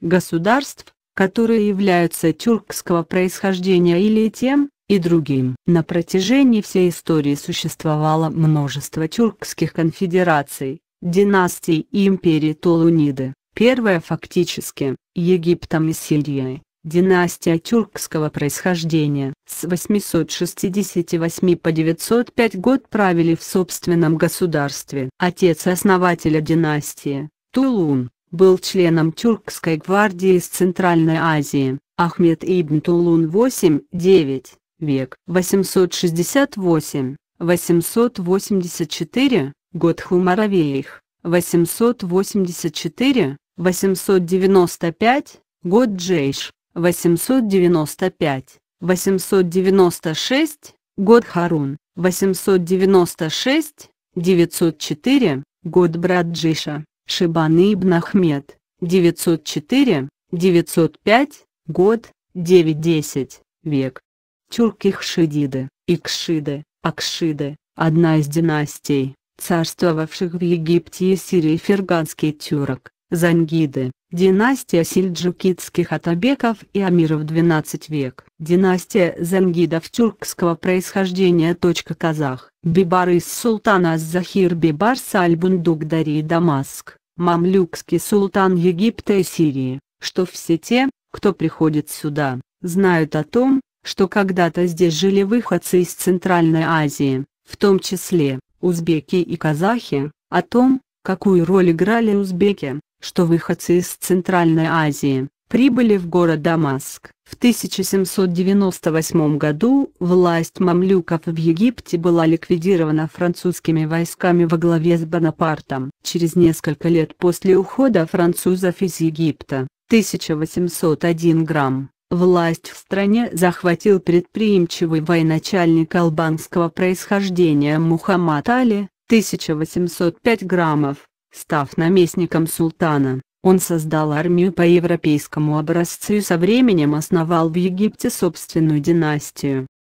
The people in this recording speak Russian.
государств, которые являются тюркского происхождения или тем, и другим. На протяжении всей истории существовало множество тюркских конфедераций, династий и империй Толуниды. Первая фактически, Египтом и Сирией, династия тюркского происхождения. С 868 по 905 год правили в собственном государстве. Отец основателя династии, Тулун, был членом Тюркской гвардии из Центральной Азии, Ахмед ибн Тулун 8-9, век 868-884, год Хумаравеих, 884-895, год Джейш, 895-896, год Харун, 896-904, год Брат Джиша. Шибаны Ибн Ахмед, 904, 905, год, 9-10, век. Тюрки-хшидиды, икшиды, акшиды, одна из династий, царствовавших в Египте и Сирии ферганский тюрок, зангиды, династия сельджукитских атабеков и амиров 12 век. Династия зангидов тюркского происхождения. Казах, Бибар из султана Аз-Захир Бибар Сальбундук бундук Дамаск мамлюкский султан Египта и Сирии, что все те, кто приходит сюда, знают о том, что когда-то здесь жили выходцы из Центральной Азии, в том числе, узбеки и казахи, о том, какую роль играли узбеки, что выходцы из Центральной Азии, прибыли в город Дамаск. В 1798 году власть мамлюков в Египте была ликвидирована французскими войсками во главе с Бонапартом. Через несколько лет после ухода французов из Египта, 1801 грамм, власть в стране захватил предприимчивый военачальник албанского происхождения Мухаммад Али, 1805 граммов, став наместником султана. Он создал армию по европейскому образцу и со временем основал в Египте собственную династию.